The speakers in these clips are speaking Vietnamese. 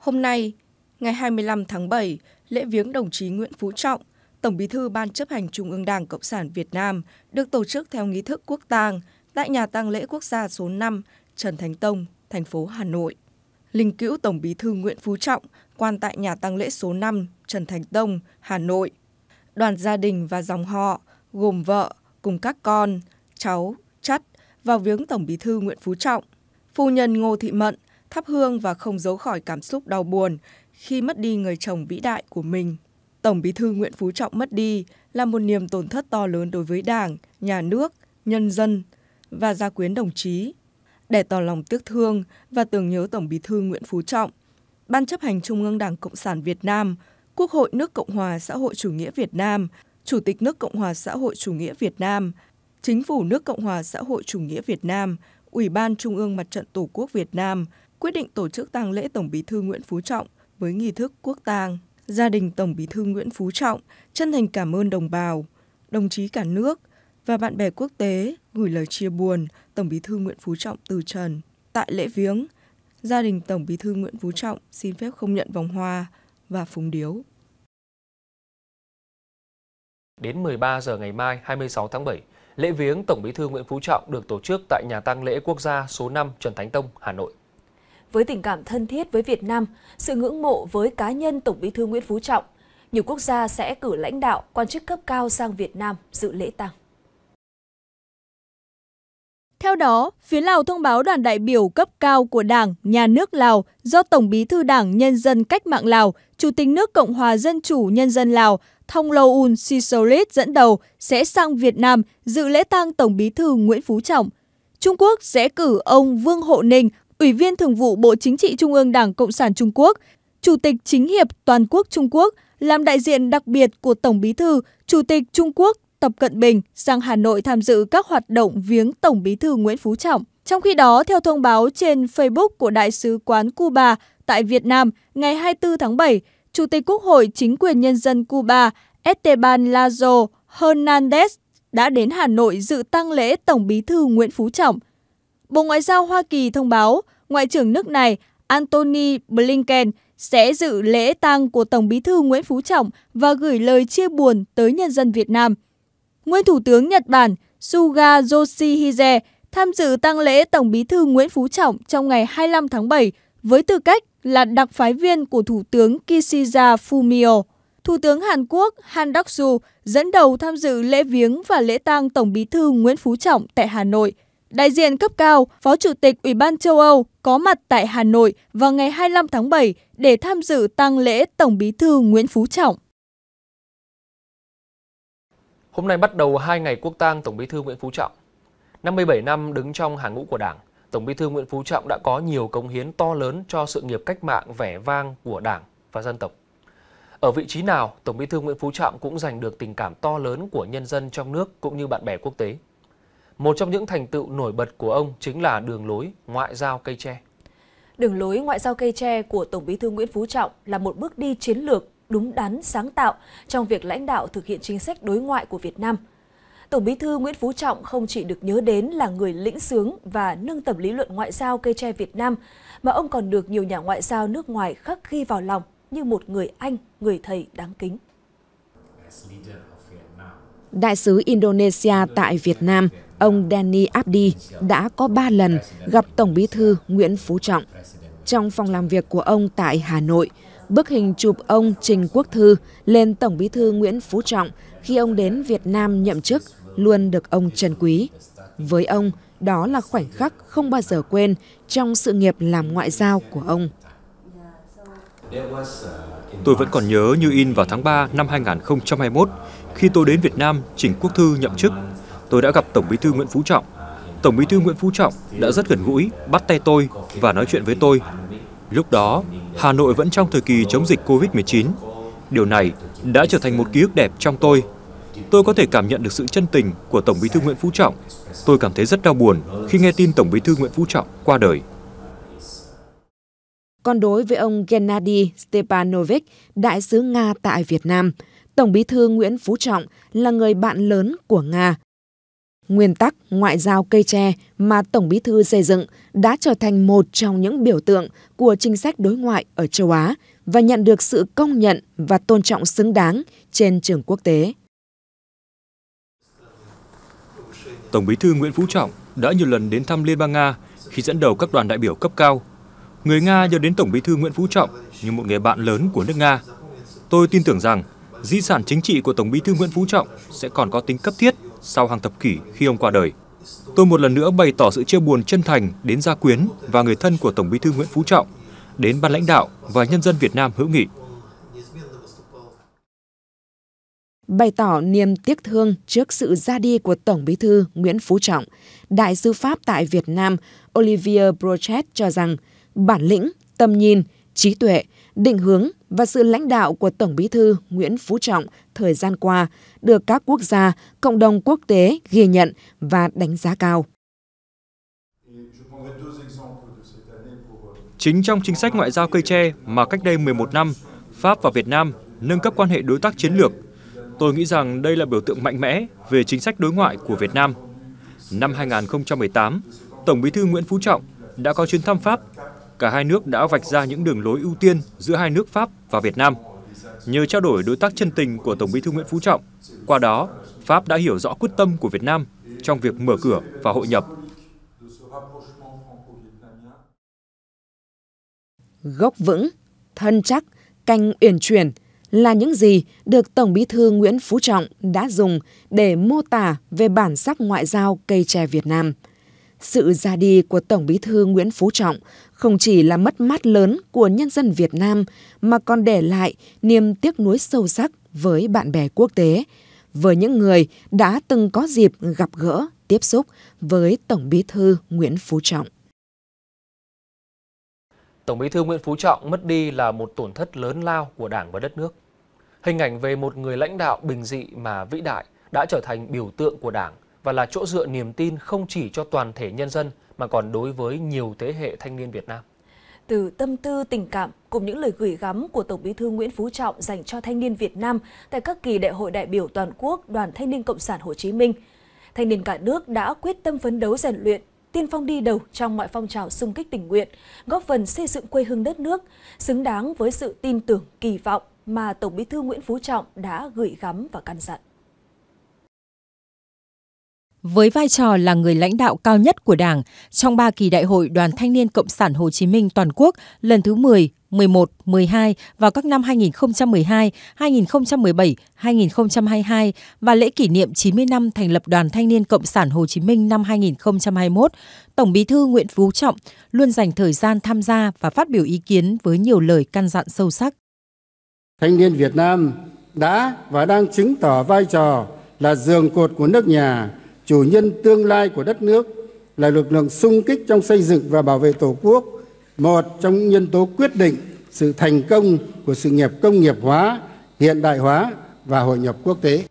Hôm nay, ngày 25 tháng 7, lễ viếng đồng chí Nguyễn Phú Trọng, Tổng Bí thư Ban chấp hành Trung ương Đảng Cộng sản Việt Nam được tổ chức theo nghi thức quốc tang tại nhà tang lễ quốc gia số 5, Trần Thánh Tông, thành phố Hà Nội. Linh cữu Tổng Bí thư Nguyễn Phú Trọng quan tại nhà tang lễ số 5, Trần Thánh Tông, Hà Nội. Đoàn gia đình và dòng họ gồm vợ cùng các con, cháu, chắt vào viếng Tổng Bí thư Nguyễn Phú Trọng. Phu nhân Ngô Thị Mận thắp hương và không giấu khỏi cảm xúc đau buồn khi mất đi người chồng vĩ đại của mình. Tổng bí thư Nguyễn Phú Trọng mất đi là một niềm tổn thất to lớn đối với Đảng, nhà nước, nhân dân và gia quyến đồng chí. Để tỏ lòng tiếc thương và tưởng nhớ Tổng bí thư Nguyễn Phú Trọng, Ban chấp hành Trung ương Đảng Cộng sản Việt Nam, Quốc hội nước Cộng hòa xã hội chủ nghĩa Việt Nam, Chủ tịch nước Cộng hòa xã hội chủ nghĩa Việt Nam, Chính phủ nước Cộng hòa xã hội chủ nghĩa Việt Nam, Ủy ban Trung ương Mặt trận Tổ quốc Việt Nam quyết định tổ chức tang lễ Tổng Bí thư Nguyễn Phú Trọng với nghi thức quốc tang. Gia đình Tổng Bí thư Nguyễn Phú Trọng chân thành cảm ơn đồng bào, đồng chí cả nước và bạn bè quốc tế gửi lời chia buồn Tổng Bí thư Nguyễn Phú Trọng từ trần. Tại lễ viếng, gia đình Tổng Bí thư Nguyễn Phú Trọng xin phép không nhận vòng hoa và phúng điếu. Đến 13 giờ ngày mai 26 tháng 7, lễ viếng Tổng Bí thư Nguyễn Phú Trọng được tổ chức tại nhà tang lễ quốc gia số 5 Trần Thánh Tông, Hà Nội với tình cảm thân thiết với Việt Nam, sự ngưỡng mộ với cá nhân Tổng Bí thư Nguyễn Phú Trọng, nhiều quốc gia sẽ cử lãnh đạo, quan chức cấp cao sang Việt Nam dự lễ tang. Theo đó, phía Lào thông báo đoàn đại biểu cấp cao của Đảng, Nhà nước Lào do Tổng bí thư Đảng Nhân dân Cách mạng Lào, Chủ tịch nước Cộng hòa Dân chủ Nhân dân Lào Thông Un Sisolit dẫn đầu sẽ sang Việt Nam dự lễ tang Tổng bí thư Nguyễn Phú Trọng. Trung Quốc sẽ cử ông Vương Hộ Ninh, Ủy viên Thường vụ Bộ Chính trị Trung ương Đảng Cộng sản Trung Quốc, Chủ tịch Chính hiệp Toàn quốc Trung Quốc, làm đại diện đặc biệt của Tổng Bí thư, Chủ tịch Trung Quốc Tập Cận Bình sang Hà Nội tham dự các hoạt động viếng Tổng Bí thư Nguyễn Phú Trọng. Trong khi đó, theo thông báo trên Facebook của Đại sứ quán Cuba tại Việt Nam ngày 24 tháng 7, Chủ tịch Quốc hội Chính quyền Nhân dân Cuba Esteban Lazo Hernandez đã đến Hà Nội dự tăng lễ Tổng Bí thư Nguyễn Phú Trọng – Bộ Ngoại giao Hoa Kỳ thông báo, Ngoại trưởng nước này Antony Blinken sẽ dự lễ tang của Tổng bí thư Nguyễn Phú Trọng và gửi lời chia buồn tới nhân dân Việt Nam. Nguyên Thủ tướng Nhật Bản Suga Yoshihide tham dự tang lễ Tổng bí thư Nguyễn Phú Trọng trong ngày 25 tháng 7 với tư cách là đặc phái viên của Thủ tướng Kishida Fumio. Thủ tướng Hàn Quốc Han Đắc-su dẫn đầu tham dự lễ viếng và lễ tang Tổng bí thư Nguyễn Phú Trọng tại Hà Nội – Đại diện cấp cao, Phó Chủ tịch Ủy ban châu Âu có mặt tại Hà Nội vào ngày 25 tháng 7 để tham dự tang lễ Tổng bí thư Nguyễn Phú Trọng. Hôm nay bắt đầu hai ngày quốc tang Tổng bí thư Nguyễn Phú Trọng. 57 năm đứng trong hàng ngũ của Đảng, Tổng bí thư Nguyễn Phú Trọng đã có nhiều cống hiến to lớn cho sự nghiệp cách mạng vẻ vang của Đảng và dân tộc. Ở vị trí nào, Tổng bí thư Nguyễn Phú Trọng cũng giành được tình cảm to lớn của nhân dân trong nước cũng như bạn bè quốc tế. Một trong những thành tựu nổi bật của ông chính là đường lối ngoại giao cây tre. Đường lối ngoại giao cây tre của Tổng Bí thư Nguyễn Phú Trọng là một bước đi chiến lược đúng đắn, sáng tạo trong việc lãnh đạo thực hiện chính sách đối ngoại của Việt Nam. Tổng Bí thư Nguyễn Phú Trọng không chỉ được nhớ đến là người lĩnh sướng và nâng tầm lý luận ngoại giao cây tre Việt Nam, mà ông còn được nhiều nhà ngoại giao nước ngoài khắc ghi vào lòng như một người anh, người thầy đáng kính. Đại sứ Indonesia tại Việt Nam ông Danny Abdi đã có 3 lần gặp Tổng bí thư Nguyễn Phú Trọng. Trong phòng làm việc của ông tại Hà Nội, bức hình chụp ông Trình Quốc Thư lên Tổng bí thư Nguyễn Phú Trọng khi ông đến Việt Nam nhậm chức luôn được ông trân quý. Với ông, đó là khoảnh khắc không bao giờ quên trong sự nghiệp làm ngoại giao của ông. Tôi vẫn còn nhớ như in vào tháng 3 năm 2021 khi tôi đến Việt Nam Trình Quốc Thư nhậm chức tôi đã gặp Tổng Bí thư Nguyễn Phú Trọng. Tổng Bí thư Nguyễn Phú Trọng đã rất gần gũi, bắt tay tôi và nói chuyện với tôi. Lúc đó, Hà Nội vẫn trong thời kỳ chống dịch Covid-19. Điều này đã trở thành một ký ức đẹp trong tôi. Tôi có thể cảm nhận được sự chân tình của Tổng Bí thư Nguyễn Phú Trọng. Tôi cảm thấy rất đau buồn khi nghe tin Tổng Bí thư Nguyễn Phú Trọng qua đời. Còn đối với ông Gennady Stepanovich, đại sứ Nga tại Việt Nam, Tổng bí thư Nguyễn Phú Trọng là người bạn lớn của Nga nguyên tắc ngoại giao cây tre mà Tổng Bí thư xây dựng đã trở thành một trong những biểu tượng của chính sách đối ngoại ở châu Á và nhận được sự công nhận và tôn trọng xứng đáng trên trường quốc tế. Tổng Bí thư Nguyễn Phú Trọng đã nhiều lần đến thăm Liên bang Nga khi dẫn đầu các đoàn đại biểu cấp cao. Người Nga nhớ đến Tổng Bí thư Nguyễn Phú Trọng như một người bạn lớn của nước Nga. Tôi tin tưởng rằng di sản chính trị của Tổng Bí thư Nguyễn Phú Trọng sẽ còn có tính cấp thiết sau hàng thập kỷ khi ông qua đời. Tôi một lần nữa bày tỏ sự chia buồn chân thành đến gia quyến và người thân của Tổng Bí thư Nguyễn Phú Trọng, đến ban lãnh đạo và nhân dân Việt Nam hữu nghị. Bày tỏ niềm tiếc thương trước sự ra đi của Tổng Bí thư Nguyễn Phú Trọng, đại sư Pháp tại Việt Nam Olivier Brochet cho rằng bản lĩnh, tâm nhìn, trí tuệ Định hướng và sự lãnh đạo của Tổng Bí thư Nguyễn Phú Trọng thời gian qua được các quốc gia, cộng đồng quốc tế ghi nhận và đánh giá cao. Chính trong chính sách ngoại giao cây tre mà cách đây 11 năm, Pháp và Việt Nam nâng cấp quan hệ đối tác chiến lược. Tôi nghĩ rằng đây là biểu tượng mạnh mẽ về chính sách đối ngoại của Việt Nam. Năm 2018, Tổng Bí thư Nguyễn Phú Trọng đã có chuyến thăm Pháp cả hai nước đã vạch ra những đường lối ưu tiên giữa hai nước Pháp và Việt Nam. Nhờ trao đổi đối tác chân tình của Tổng bí thư Nguyễn Phú Trọng, qua đó Pháp đã hiểu rõ quyết tâm của Việt Nam trong việc mở cửa và hội nhập. Gốc vững, thân chắc, canh uyển chuyển là những gì được Tổng bí thư Nguyễn Phú Trọng đã dùng để mô tả về bản sắc ngoại giao cây tre Việt Nam – sự ra đi của Tổng bí thư Nguyễn Phú Trọng không chỉ là mất mát lớn của nhân dân Việt Nam mà còn để lại niềm tiếc nuối sâu sắc với bạn bè quốc tế, với những người đã từng có dịp gặp gỡ, tiếp xúc với Tổng bí thư Nguyễn Phú Trọng. Tổng bí thư Nguyễn Phú Trọng mất đi là một tổn thất lớn lao của Đảng và đất nước. Hình ảnh về một người lãnh đạo bình dị mà vĩ đại đã trở thành biểu tượng của Đảng, và là chỗ dựa niềm tin không chỉ cho toàn thể nhân dân mà còn đối với nhiều thế hệ thanh niên Việt Nam. Từ tâm tư tình cảm cùng những lời gửi gắm của Tổng Bí thư Nguyễn Phú Trọng dành cho thanh niên Việt Nam tại các kỳ đại hội đại biểu toàn quốc Đoàn Thanh niên Cộng sản Hồ Chí Minh, thanh niên cả nước đã quyết tâm phấn đấu rèn luyện, tiên phong đi đầu trong mọi phong trào xung kích tình nguyện, góp phần xây dựng quê hương đất nước xứng đáng với sự tin tưởng, kỳ vọng mà Tổng Bí thư Nguyễn Phú Trọng đã gửi gắm và căn dặn. Với vai trò là người lãnh đạo cao nhất của Đảng, trong 3 kỳ đại hội Đoàn Thanh niên Cộng sản Hồ Chí Minh toàn quốc lần thứ 10, 11, 12 vào các năm 2012, 2017, 2022 và lễ kỷ niệm 90 năm thành lập Đoàn Thanh niên Cộng sản Hồ Chí Minh năm 2021, Tổng Bí thư Nguyễn Phú Trọng luôn dành thời gian tham gia và phát biểu ý kiến với nhiều lời căn dặn sâu sắc. Thanh niên Việt Nam đã và đang chứng tỏ vai trò là giường cột của nước nhà chủ nhân tương lai của đất nước là lực lượng sung kích trong xây dựng và bảo vệ tổ quốc một trong những nhân tố quyết định sự thành công của sự nghiệp công nghiệp hóa hiện đại hóa và hội nhập quốc tế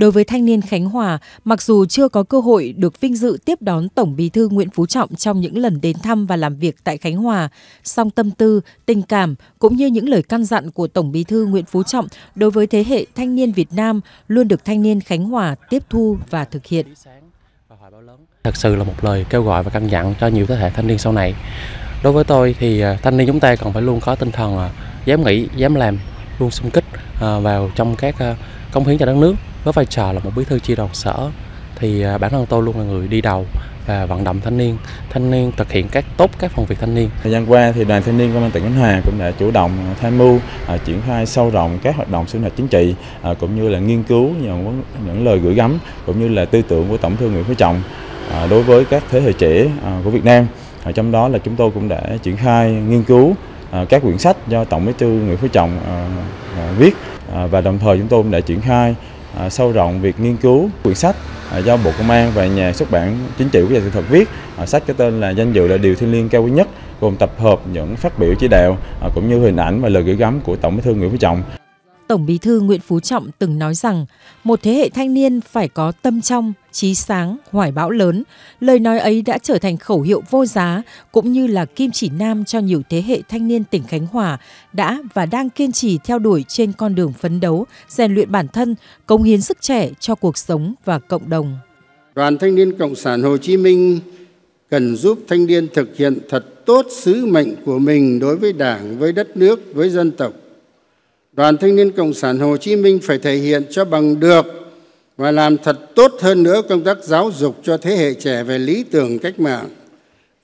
Đối với thanh niên Khánh Hòa, mặc dù chưa có cơ hội được vinh dự tiếp đón Tổng Bí thư Nguyễn Phú Trọng trong những lần đến thăm và làm việc tại Khánh Hòa, song tâm tư, tình cảm cũng như những lời căn dặn của Tổng Bí thư Nguyễn Phú Trọng đối với thế hệ thanh niên Việt Nam luôn được thanh niên Khánh Hòa tiếp thu và thực hiện. Thật sự là một lời kêu gọi và căn dặn cho nhiều thế hệ thanh niên sau này. Đối với tôi thì à, thanh niên chúng ta còn phải luôn có tinh thần à, dám nghĩ, dám làm, luôn xung kích à, vào trong các công hiến cho đất nước với vai trò là một bí thư chi đoàn sở thì à, bản thân tôi luôn là người đi đầu và vận động thanh niên thanh niên thực hiện các tốt các phần việc thanh niên thời gian qua thì đoàn thanh niên công an tỉnh khánh hòa cũng đã chủ động à, tham mưu uh, triển khai sâu rộng các hoạt động sinh hoạt chính trị uh, cũng như là nghiên cứu những những lời gửi gắm cũng như là tư tưởng của tổng thư nguyễn phú trọng uh, đối với các thế hệ trẻ của việt nam ở trong đó là chúng tôi cũng đã triển khai nghiên cứu các quyển sách do tổng bí thư nguyễn phú trọng viết và đồng thời chúng tôi cũng đã triển khai À, sâu rộng việc nghiên cứu quyển sách à, do Bộ Công an và nhà xuất bản chính trị quốc gia sự thật viết. À, sách có tên là Danh dự là điều thiêng liêng cao quý nhất, gồm tập hợp những phát biểu chỉ đạo cũng như hình ảnh và lời gửi gắm của Tổng Bí thư Nguyễn Phú Trọng. Tổng Bí thư Nguyễn Phú Trọng từng nói rằng một thế hệ thanh niên phải có tâm trong, trí sáng, hoài bão lớn. Lời nói ấy đã trở thành khẩu hiệu vô giá cũng như là kim chỉ nam cho nhiều thế hệ thanh niên tỉnh Khánh Hòa đã và đang kiên trì theo đuổi trên con đường phấn đấu, rèn luyện bản thân, cống hiến sức trẻ cho cuộc sống và cộng đồng. Đoàn Thanh niên Cộng sản Hồ Chí Minh cần giúp thanh niên thực hiện thật tốt sứ mệnh của mình đối với Đảng, với đất nước, với dân tộc – đoàn thanh niên cộng sản hồ chí minh phải thể hiện cho bằng được và làm thật tốt hơn nữa công tác giáo dục cho thế hệ trẻ về lý tưởng cách mạng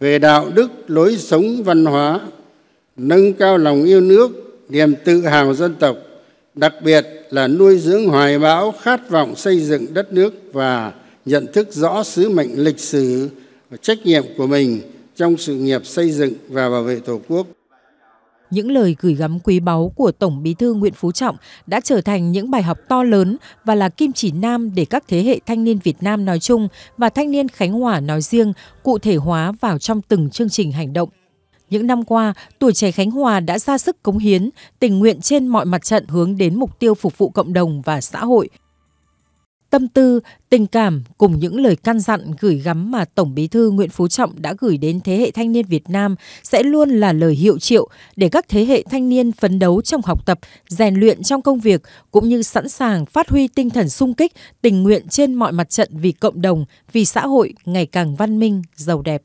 về đạo đức lối sống văn hóa nâng cao lòng yêu nước niềm tự hào dân tộc đặc biệt là nuôi dưỡng hoài bão khát vọng xây dựng đất nước và nhận thức rõ sứ mệnh lịch sử và trách nhiệm của mình trong sự nghiệp xây dựng và bảo vệ tổ quốc những lời gửi gắm quý báu của Tổng Bí thư Nguyễn Phú Trọng đã trở thành những bài học to lớn và là kim chỉ nam để các thế hệ thanh niên Việt Nam nói chung và thanh niên Khánh Hòa nói riêng cụ thể hóa vào trong từng chương trình hành động. Những năm qua, tuổi trẻ Khánh Hòa đã ra sức cống hiến, tình nguyện trên mọi mặt trận hướng đến mục tiêu phục vụ cộng đồng và xã hội – tâm tư, tình cảm cùng những lời căn dặn gửi gắm mà Tổng Bí thư Nguyễn Phú Trọng đã gửi đến thế hệ thanh niên Việt Nam sẽ luôn là lời hiệu triệu để các thế hệ thanh niên phấn đấu trong học tập, rèn luyện trong công việc cũng như sẵn sàng phát huy tinh thần sung kích, tình nguyện trên mọi mặt trận vì cộng đồng, vì xã hội ngày càng văn minh, giàu đẹp.